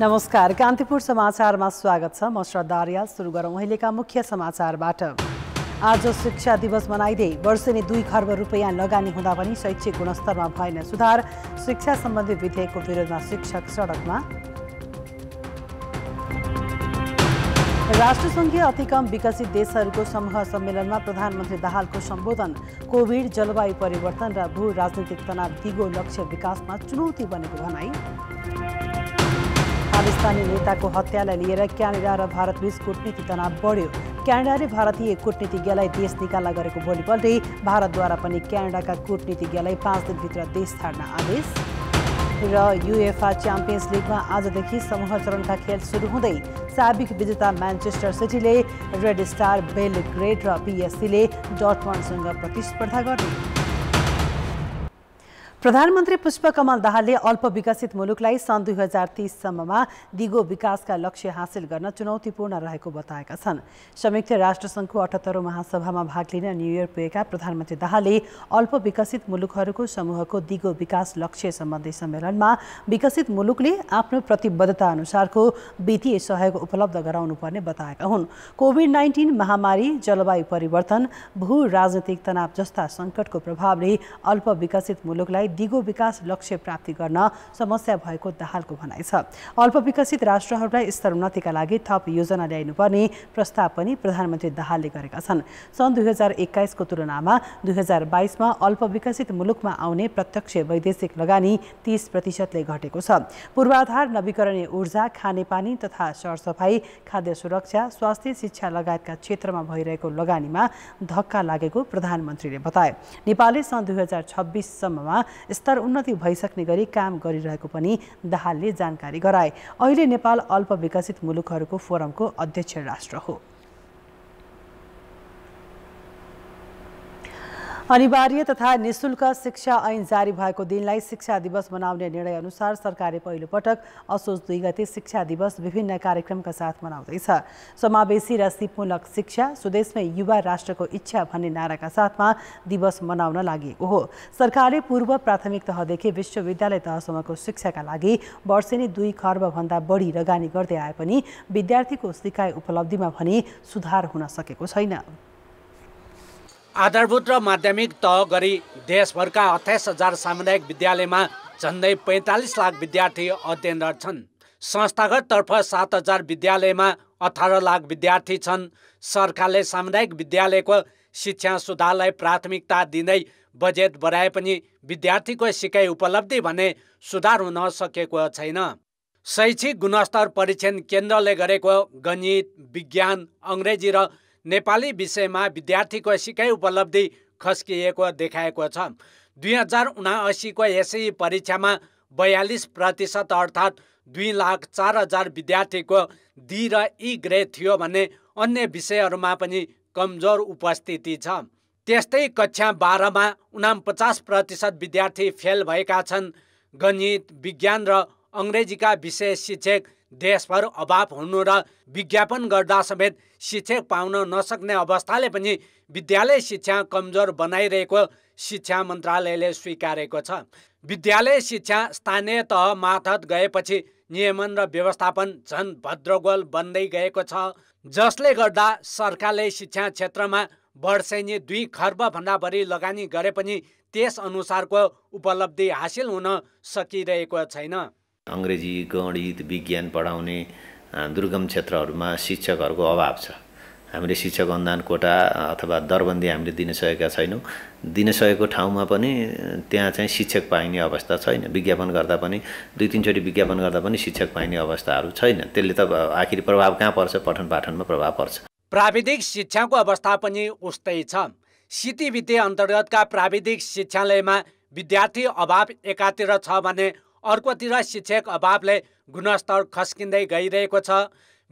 नमस्कार कान्तिपुर समाचारमा स्वागत छ म श्रद्धा आर्याल सुरु गरौँ अहिलेका मुख्य समाचारबाट आज शिक्षा दिवस मनाइँदै वर्षेनी दुई खर्ब रुपियाँ लगानी हुँदा पनि शैक्षिक गुणस्तरमा भएन सुधार शिक्षा सम्बन्धी विधेयकको विरोधमा शिक्षक सडकमा राष्ट्रसङ्घीय अतिकम विकसित देशहरूको समूह सम्मेलनमा प्रधानमन्त्री दाहालको सम्बोधन कोभिड जलवायु परिवर्तन र भू राजनीतिक तनाव दिगो लक्ष्य विकासमा चुनौती बनेको भनाई पाकिस्तानी नेताको हत्यालाई लिएर क्यानाडा र भारतबीच कूटनीति तनाव बढ्यो क्यानाडाले भारतीय कुटनीतिज्ञलाई देश निकाल्न गरेको भोलिपल्टै भारतद्वारा पनि क्यानाडाका कुटनीतिज्ञलाई पाँच दिनभित्र देश छाड्न आदेश र युएफआ च्याम्पियन्स लिगमा आजदेखि समूह चरणका खेल सुरु हुँदै साबिक विजेता म्यान्चेस्टर सिटीले रेड स्टार बेल ग्रेड र पिएससीले डटमन्डसँग प्रतिस्पर्धा गर्ने प्रधानमन्त्री पुष्पकमल दाहालले विकसित मुलुकलाई सन् दुई हजार तिससम्ममा दिगो विकासका लक्ष्य हासिल गर्न चुनौतीपूर्ण रहेको बताएका छन् संयुक्त राष्ट्रसङ्घको अठहत्तरौँ महासभामा भाग लिन न्युयोर्क पुगेका प्रधानमन्त्री दाहालले विकसित मुलुकहरूको समूहको दिगो विकास लक्ष्य सम्बन्धी सम्मेलनमा विकसित मुलुकले आफ्नो प्रतिबद्धता अनुसारको वित्तीय सहयोग उपलब्ध गराउनुपर्ने बताएका हुन् कोभिड नाइन्टिन महामारी जलवायु परिवर्तन भू राजनैतिक तनाव जस्ता सङ्कटको प्रभावले अल्प विकसित मुलुकलाई दिगो विकास लक्ष्य प्राप्ति गर्न समस्या भएको दाहालको भनाइ छ अल्प विकसित राष्ट्रहरूलाई स्तर उन्नतिका लागि थप योजना ल्याइनुपर्ने प्रस्ताव पनि प्रधानमन्त्री दाहालले गरेका छन् सन् दुई हजार एक्काइसको तुलनामा दुई हजार बाइसमा विकसित मुलुकमा आउने प्रत्यक्ष वैदेशिक लगानी तीस प्रतिशतले घटेको छ पूर्वाधार नवीकरणीय ऊर्जा खानेपानी तथा सरसफाई खाद्य सुरक्षा स्वास्थ्य शिक्षा लगायतका क्षेत्रमा भइरहेको लगानीमा धक्का लागेको प्रधानमन्त्रीले बताए नेपालले सन् दुई हजार छब्बिससम्ममा स्तर उन्नति भइसक्ने गरी काम गरिरहेको पनि दाहालले जानकारी गराए अहिले नेपाल अल्प विकसित मुलुकहरूको फोरमको अध्यक्ष राष्ट्र हो अनिवार्य तथा निशुल्क शिक्षा ऐन जारी भएको दिनलाई शिक्षा दिवस मनाउने निर्णय अनुसार सरकारले पहिलो पटक असोज दुई गते शिक्षा दिवस विभिन्न कार्यक्रमका साथ मनाउँदैछ समावेशी र सिपमूलक शिक्षा स्वदेशमै युवा राष्ट्रको इच्छा भन्ने नाराका साथमा दिवस मनाउन लागि हो सरकारले पूर्व प्राथमिक तहदेखि विश्वविद्यालय तहसम्मको शिक्षाका लागि वर्षेनी दुई खर्बभन्दा बढी लगानी गर्दै आए पनि विद्यार्थीको सिकाइ उपलब्धिमा भने सुधार हुन सकेको छैन आधारभूत र माध्यमिक तह गरी देशभरका अठाइस हजार सामुदायिक विद्यालयमा झन्डै पैँतालिस लाख विद्यार्थी अध्ययनरत छन् संस्थागततर्फ सात हजार विद्यालयमा अठार लाख विद्यार्थी छन् सरकारले सामुदायिक विद्यालयको शिक्षा सुधारलाई प्राथमिकता दिँदै बजेट बढाए पनि विद्यार्थीको सिकाइ उपलब्धि भने सुधार हुन सकेको छैन शैक्षिक गुणस्तर परीक्षण केन्द्रले गरेको गणित विज्ञान अङ्ग्रेजी र नेपाली विषयमा विद्यार्थीको सिकाइ उपलब्धि खस्किएको देखाएको छ दुई हजार उनासीको यसै परीक्षामा बयालिस प्रतिशत अर्थात् दुई लाख चार हजार विद्यार्थीको दि र इ e ग्रेड थियो भने अन्य विषयहरूमा पनि कमजोर उपस्थिति छ त्यस्तै कक्षा बाह्रमा पचास प्रतिशत विद्यार्थी फेल भएका छन् गणित विज्ञान र अङ्ग्रेजीका विषय शिक्षक देशभर अभाव हुनु र विज्ञापन गर्दा समेत शिक्षक पाउन नसक्ने अवस्थाले पनि विद्यालय शिक्षा कमजोर बनाइरहेको शिक्षा मन्त्रालयले स्वीकारेको छ विद्यालय शिक्षा स्थानीय तह मार्फत गएपछि नियमन र व्यवस्थापन झन् भद्रगोल बन्दै गएको छ जसले गर्दा सरकारले शिक्षा क्षेत्रमा वर्षेनी दुई खर्बभन्दा बढी लगानी गरे पनि त्यस अनुसारको उपलब्धि हासिल हुन सकिरहेको छैन अङ्ग्रेजी गणित विज्ञान पढाउने दुर्गम क्षेत्रहरूमा शिक्षकहरूको अभाव छ हामीले शिक्षक अनुदान कोटा अथवा दरबन्दी हामीले दिन सकेका छैनौँ दिन सकेको ठाउँमा पनि त्यहाँ चाहिँ शिक्षक पाइने अवस्था छैन विज्ञापन गर्दा पनि दुई तिनचोटि विज्ञापन गर्दा पनि शिक्षक पाइने अवस्थाहरू छैन त्यसले त आखिर प्रभाव कहाँ पर्छ पठन पाठनमा प्रभाव पर्छ प्राविधिक शिक्षाको अवस्था पनि उस्तै छ सिटी विद्या अन्तर्गतका प्राविधिक शिक्षालयमा विद्यार्थी अभाव एकातिर छ भने अर्कोतिर शिक्षक अभावले गुणस्तर खस्किँदै गइरहेको छ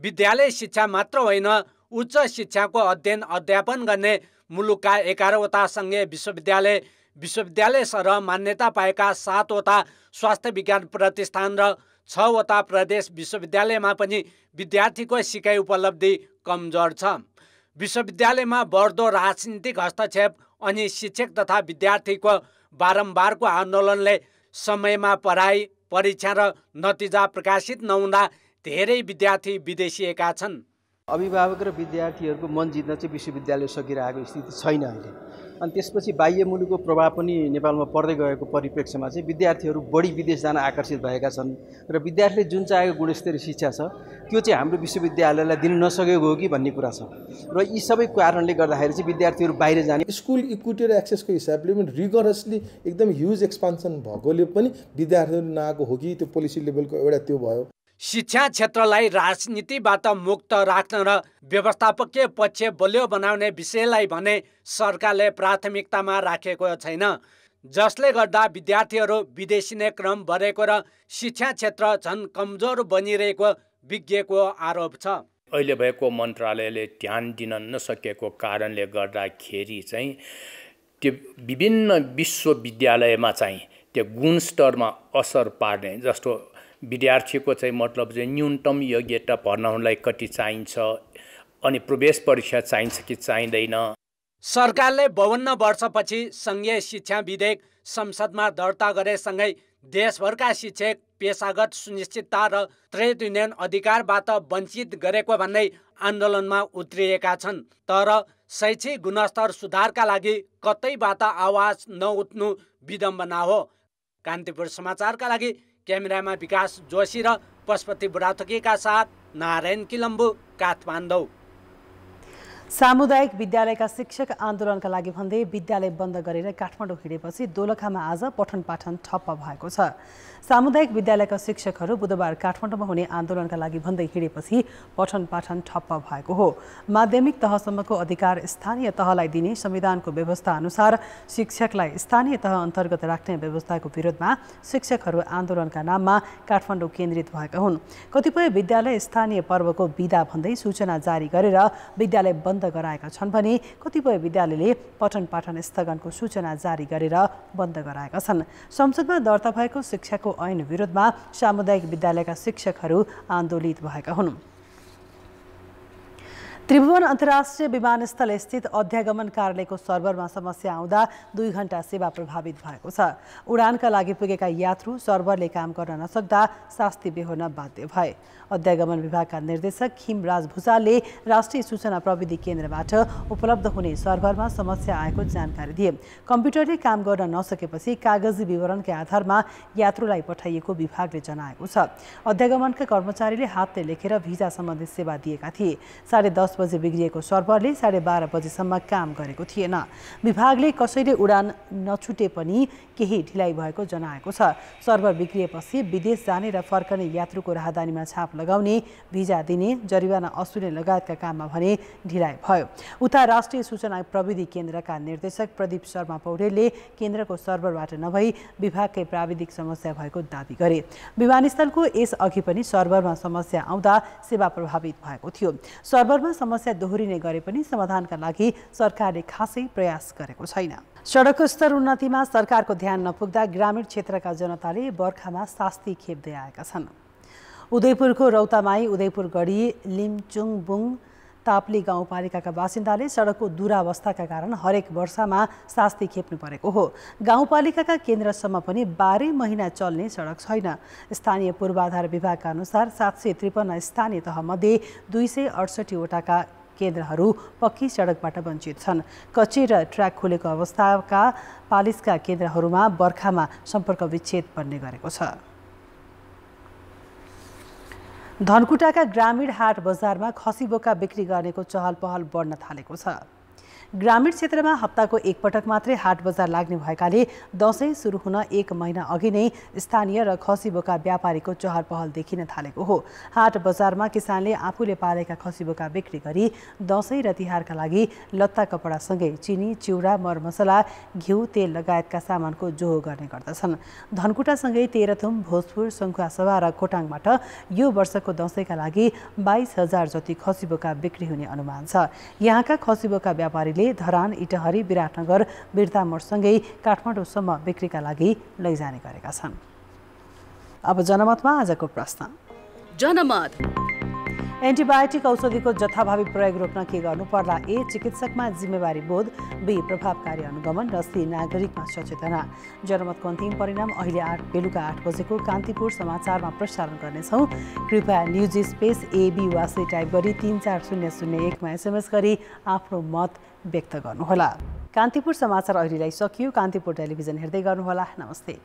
विद्यालय शिक्षा मात्र होइन उच्च शिक्षाको अध्ययन अध्यापन गर्ने मुलुकका एघारवटा सङ्घीय विश्वविद्यालय विश्वविद्यालय सर मान्यता पाएका सातवटा स्वास्थ्य विज्ञान प्रतिष्ठान र छवटा प्रदेश विश्वविद्यालयमा पनि विद्यार्थीको सिकाइ उपलब्धि कमजोर छ विश्वविद्यालयमा बढ्दो राजनीतिक हस्तक्षेप अनि शिक्षक तथा विद्यार्थीको बारम्बारको आन्दोलनले समयमा पढाइ परीक्षा र नतिजा प्रकाशित नहुँदा धेरै विद्यार्थी विदेशिएका छन् अभिभावक र विद्यार्थीहरूको मन जित्न चाहिँ विश्वविद्यालय सकिरहेको स्थिति छैन अहिले अनि त्यसपछि बाह्य मुलुकको प्रभाव पनि नेपालमा पर्दै गएको परिप्रेक्ष्यमा चाहिँ विद्यार्थीहरू बढी विदेश जान आकर्षित भएका छन् र विद्यार्थीले जुन चाहेको गुणस्तरीय शिक्षा छ त्यो चाहिँ हाम्रो विश्वविद्यालयलाई दिन नसकेको हो कि भन्ने कुरा छ र यी सबै कारणले गर्दाखेरि चाहिँ विद्यार्थीहरू बाहिर जाने स्कुल इक्विटी र एक्सेसको हिसाबले पनि रिगरसली एकदम ह्युज एक्सपान्सन भएकोले पनि विद्यार्थीहरू नआएको हो कि त्यो पोलिसी लेभलको एउटा त्यो भयो शिक्षा क्षेत्रलाई राजनीतिबाट मुक्त राख्न र व्यवस्थापकीय पक्ष बलियो बनाउने विषयलाई भने सरकारले प्राथमिकतामा राखेको छैन जसले गर्दा विद्यार्थीहरू विदेशी नै क्रम बढेको र शिक्षा क्षेत्र झन् कमजोर बनिरहेको विज्ञको आरोप छ अहिले भएको मन्त्रालयले ध्यान दिन नसकेको कारणले गर्दाखेरि चाहिँ त्यो विभिन्न विश्वविद्यालयमा चाहिँ त्यो गुणस्तरमा असर पार्ने जस्तो विद्यार्थीको चाहिँ मतलब चाहिँ न्यूनतम योग्यता भर्नाउनलाई कति चाहिन्छ अनि प्रवेश परीक्षा चाहिन्छ कि चाहिँदैन सरकारले बाहन्न वर्षपछि सङ्घीय शिक्षा विधेयक संसदमा दर्ता गरेसँगै देशभरका शिक्षक पेसागत सुनिश्चितता र ट्रेड युनियन अधिकारबाट वञ्चित गरेको भन्दै आन्दोलनमा उत्रिएका छन् तर शैक्षिक गुणस्तर सुधारका लागि कतैबाट आवाज नउठ्नु विडम्बना हो कान्तिपुर समाचारका लागि क्यामेरामा विकास जोशी र पशुपति बुढाथोकीका साथ नारायण किलम्बु काठमाडौँ सामुदायिक विद्यालयका शिक्षक आन्दोलनका लागि भन्दै विद्यालय बन्द गरेर काठमाडौँ हिँडेपछि दोलखामा आज पठन पाठन ठप्प भएको छ सामुदायिक विद्यालयका शिक्षकहरू बुधबार काठमाडौँमा हुने आन्दोलनका लागि भन्दै हिँडेपछि पठन पाठन ठप्प भएको हो माध्यमिक तहसम्मको अधिकार स्थानीय तहलाई दिने संविधानको व्यवस्था अनुसार शिक्षकलाई स्थानीय तह अन्तर्गत राख्ने व्यवस्थाको विरोधमा शिक्षकहरू आन्दोलनका नाममा काठमाडौँ केन्द्रित भएका हुन् कतिपय विद्यालय स्थानीय पर्वको विदा भन्दै सूचना जारी गरेर विद्यालय बन्द बन्द गराएका छन् भने कतिपय विद्यालयले पठन पाठन स्थगनको सूचना जारी गरेर बन्द गराएका छन् संसदमा दर्ता भएको शिक्षाको ऐन विरोधमा सामुदायिक विद्यालयका शिक्षकहरू आन्दोलित भएका हुन् त्रिभुवन अन्तर्राष्ट्रिय विमानस्थल स्थित अध्यागमन कार्यालयको सर्भरमा समस्या आउँदा दुई घण्टा सेवा प्रभावित भएको छ उडानका लागि पुगेका यात्रु सर्भरले काम गर्न नसक्दा शास्ति बेहोर्न बाध्य भए अध्यागमन विभागका निर्देशक खिमराज भुषालले राष्ट्रिय सूचना प्रविधि केन्द्रबाट उपलब्ध हुने सर्भरमा समस्या आएको जानकारी दिए कम्प्युटरले काम गर्न नसकेपछि कागजी विवरणकै आधारमा यात्रुलाई पठाइएको विभागले जनाएको छ अध्यागमनका कर्मचारीले हातले लेखेर भिजा सम्बन्धी सेवा दिएका थिए साढे दस बजे बिग्रिएको सर्भरले साढे बाह्र बजेसम्म काम गरेको थिएन विभागले कसैले उडान नछुटे पनि केही ढिलाइ भएको जनाएको छ सर्भर बिग्रिएपछि विदेश जाने र फर्कने यात्रुको राहदानीमा छाप लगाउने भिजा दिने जरिवाना असुल्ने लगायतका काममा भने ढिलाइ भयो उता राष्ट्रिय सूचना प्रविधि केन्द्रका निर्देशक प्रदीप शर्मा पौडेलले केन्द्रको सर्भरबाट नभई विभागकै प्राविधिक समस्या भएको दावी गरे विमानस्थलको यसअघि पनि सर्भरमा समस्या आउँदा सेवा प्रभावित भएको थियो सर्भरमा समस्या दोहोरिने गरे पनि समाधानका लागि सरकारले खासै प्रयास गरेको छैन सडकको स्तर उन्नतिमा सरकारको ध्यान नपुग्दा ग्रामीण क्षेत्रका जनताले बर्खामा शास्ति खेप्दै आएका छन् उदयपुरको रौतामाई उदयपुर गढी लिमचुङबुङ ताप्ली गाउँपालिकाका बासिन्दाले सडकको दुरावस्थाका कारण हरेक वर्षमा शास्ति खेप्नु परेको हो गाउँपालिकाका केन्द्रसम्म पनि बाह्रै महिना चल्ने सडक छैन स्थानीय पूर्वाधार विभागका अनुसार सात सय त्रिपन्न स्थानीय तहमध्ये दुई सय अडसठीवटाका केन्द्रहरू पक्की सडकबाट वञ्चित छन् कच्ची र ट्र्याक खोलेको अवस्थाका पालिसका केन्द्रहरूमा बर्खामा सम्पर्क विच्छेद बन्ने गरेको छ धनकुटाका ग्रामीण हाट बजारमा खसी बोका बिक्री गर्नेको चहल पहल बढ्न थालेको छ ग्रामीण क्षेत्रमा हप्ताको एकपटक मात्रै हाट बजार लाग्ने भएकाले दसैँ सुरु हुन एक महिना अघि नै स्थानीय र खसी बोका व्यापारीको चहल पहल देखिन थालेको हो हाट बजारमा किसानले आफूले पालेका खसी बोका बिक्री गरी दसैँ र तिहारका लागि लत्ता कपडासँगै चिनी चिउरा मरमसला घिउ तेल लगायतका सामानको जोहो गर्ने गर्दछन् धनकुटासँगै तेह्रथुम भोजपुर सङ्खुवासभा र खोटाङबाट यो वर्षको दसैँका लागि बाइस हजार जति खसी बोका बिक्री हुने अनुमान छ यहाँका खसी बोका व्यापारीले अहिले धरान इटहरी विराटनगर बिर्तामोडसँगै काठमाडौँसम्म बिक्रीका लागि लैजाने गरेका छन् अब जनमतमा आजको प्रश्न जनमत एन्टिबायोटिक औषधिको जथाभावी प्रयोग रोक्न के गर्नु पर्ला ए चिकित्सकमा जिम्मेवारी बोध बी प्रभावकारी अनुगमन र सी नागरिकमा सचेतना जनमतको अन्तिम परिणाम अहिले आठ बेलुका आठ बजेको कान्तिपुर समाचारमा प्रसारण गर्नेछौँ कृपया न्युज स्पेस एबी वा सी टाइप गरी तिन चार शून्य शून्य एकमा एसएमएस गरी आफ्नो मत व्यक्त गर्नुहोला कान्तिपुर समाचार अहिलेलाई सकियो कान्तिपुर टेलिभिजन हेर्दै गर्नुहोला नमस्ते